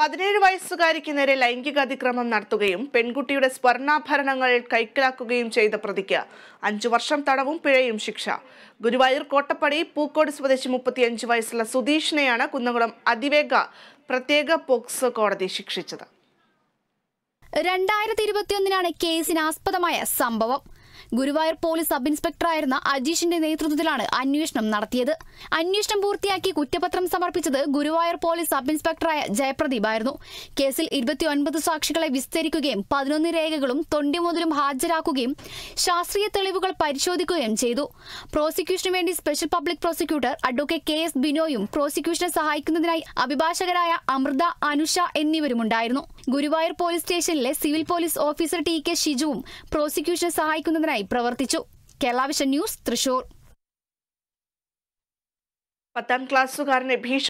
പതിനേഴ് വയസ്സുകാരിക്ക് നേരെ ലൈംഗിക അതിക്രമം നടത്തുകയും പെൺകുട്ടിയുടെ സ്വർണ്ണാഭരണങ്ങൾ കൈക്കലാക്കുകയും ചെയ്ത പ്രതിക്ക് അഞ്ചു വർഷം തടവും പിഴയും ശിക്ഷ ഗുരുവായൂർ കോട്ടപ്പടി പൂക്കോട് സ്വദേശി മുപ്പത്തിയഞ്ച് വയസ്സുള്ള സുധീഷിനെയാണ് കുന്നംകുളം അതിവേഗ പ്രത്യേക പോക്സോ കോടതി ശിക്ഷിച്ചത് രണ്ടായിരത്തി ഇരുപത്തിയൊന്നിനാണ് കേസിനാസ്പദമായ സംഭവം ഗുരുവായൂർ പോലീസ് സബ് ഇൻസ്പെക്ടറായിരുന്ന അജീഷിന്റെ നേതൃത്വത്തിലാണ് അന്വേഷണം നടത്തിയത് അന്വേഷണം പൂർത്തിയാക്കി കുറ്റപത്രം സമർപ്പിച്ചത് ഗുരുവായൂർ പോലീസ് സബ് ഇൻസ്പെക്ടറായ ജയപ്രദീപായിരുന്നു കേസിൽ ഇരുപത്തിയൊൻപത് സാക്ഷികളെ വിസ്തരിക്കുകയും പതിനൊന്ന് രേഖകളും തൊണ്ടിമുതലും ഹാജരാക്കുകയും ശാസ്ത്രീയ തെളിവുകൾ പരിശോധിക്കുകയും ചെയ്തു പ്രോസിക്യൂഷനു വേണ്ടി special public prosecutor advocate K S ബിനോയും പ്രോസിക്യൂഷനെ സഹായിക്കുന്നതിനായി അഭിഭാഷകരായ അമൃത അനുഷ എന്നിവരുമുണ്ടായിരുന്നു ഗുരുവായൂർ പോലീസ് സ്റ്റേഷനിലെ civil police officer T K ഷിജുവും പ്രോസിക്യൂഷനെ സഹായിക്കുന്ന പ്രചോദനമായി പ്രവർത്തിച്ചു കേരളാവിഷൻ ന്യൂസ് തൃശൂർ പത്താം ക്ലാസ്സുകാരനെ ഭീഷണി